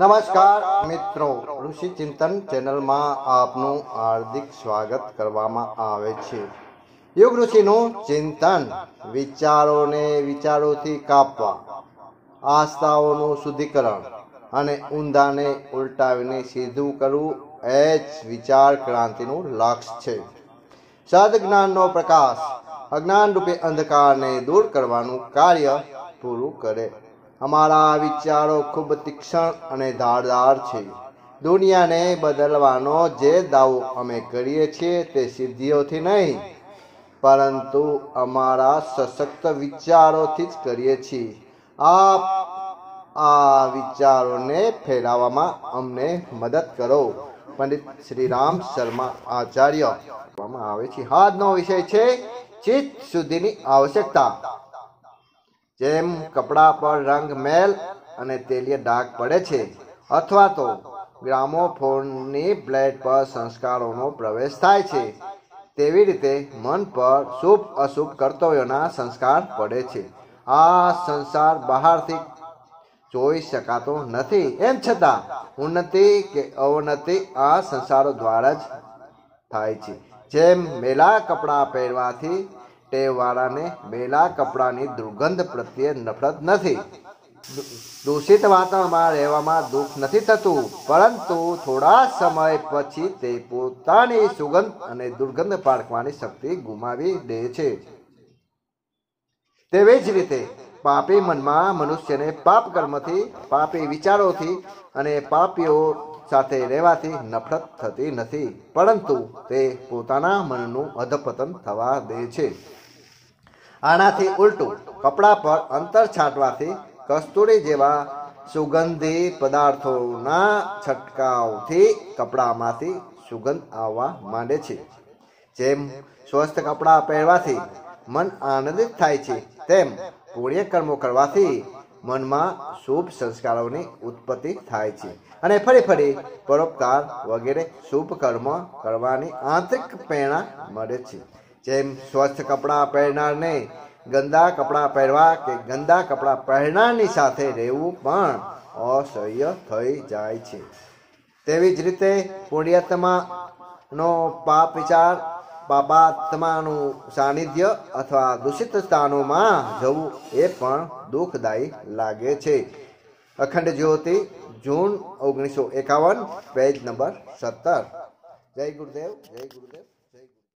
નમસ્કાર મિત્રો ઋષિ ચિંતન ચેનલમાં આપનું હાર્દિક સ્વાગત કરવામાં આવે છે યુગ ઋષિનું ચિંતન વિચારોને વિચારોથી કાપવા આસ્થાઓનું શુદ્ધિકરણ અને ઊંધાને ઉલટાવીને સીધું કરવું એ જ વિચાર ક્રાંતિનું લક્ષ્ય છે સદ જ્ઞાનનો પ્રકાશ અજ્ઞાન રૂપે અંધકારને દૂર કરવાનું કાર્ય પૂરું કરે અમારા વિચારો ખૂબ તીક્ષ્ણ અને ધારદાર છે દુનિયાને બદલવાનો જે દાવો અમે કરીએ છીએ તે સિદ્ધિઓથી નહીં પરંતુ અમારા સશક્ત વિચારોથી જ કરીએ છીએ આપ આ વિચારોને ફેલાવવામાં અમને મદદ કરો પંડિત રામ શર્મા આચાર્ય આવે છે હાથનો વિષય છે ચિત્ત સુધીની આવશ્યકતા જેમ કપડા પર રંગ મેલ અને તેલીય ડાઘ પડે છે અથવા તો ગ્રામોફોનની પ્લેટ પર સંસ્કારોનો પ્રવેશ થાય છે તેવી રીતે મન પર શુભ અશુભ કર્તવ્યોના સંસ્કાર પડે છે આ સંસાર બહારથી જોઈ શકાતો નથી એમ છતાં ઉન્નતિ કે અવનતિ આ સંસારો દ્વારા જ થાય છે જેમ મેલા કપડાં પહેરવાથી તે વાળાને મેલા કપડાની દુર્ગંધ પ્રત્યે નફરત નથી દૂષિત વાતાવરણમાં રહેવામાં દુઃખ નથી થતું પરંતુ થોડા સમય પછી તે પોતાની સુગંધ અને દુર્ગંધ પારખવાની શક્તિ ગુમાવી દે છે તેવી જ રીતે પાપી મનમાં મનુષ્યને પાપ કર્મથી પાપી વિચારોથી અને પાપીઓ સાથે રહેવાથી નફરત થતી નથી પરંતુ તે પોતાના મનનું અધપતન થવા દે છે આનાથી ઉલટું કપડા પર અંતર છાંટવાથી કસ્તુરી જેવા સુગંધી પદાર્થોના છંટકાવથી કપડામાંથી સુગંધ આવવા માંડે છે જેમ સ્વસ્થ કપડાં પહેરવાથી મન આનંદિત થાય છે તેમ પુણ્યકર્મો કરવાથી મનમાં શુભ સંસ્કારોની ઉત્પત્તિ થાય છે અને ફરી ફરી પરોપકાર વગેરે શુભ કર્મ કરવાની આંતરિક પ્રેરણા મળે છે જેમ સ્વસ્થ કપડાં પહેરનારને ગંદા કપડાં પહેરવા કે ગંદા કપડાં પહેરનારની સાથે રહેવું પણ અસહ્ય થઈ જાય છે તેવી જ રીતે પુણ્યાત્માનો પાપ વિચાર પાપાત્માનું સાનિધ્ય અથવા દૂષિત સ્થાનોમાં જવું એ પણ દુઃખદાયી લાગે છે અખંડ જ્યોતિ જૂન ઓગણીસો એકાવન પેજ નંબર સત્તર જય ગુરુદેવ જય ગુરુદેવ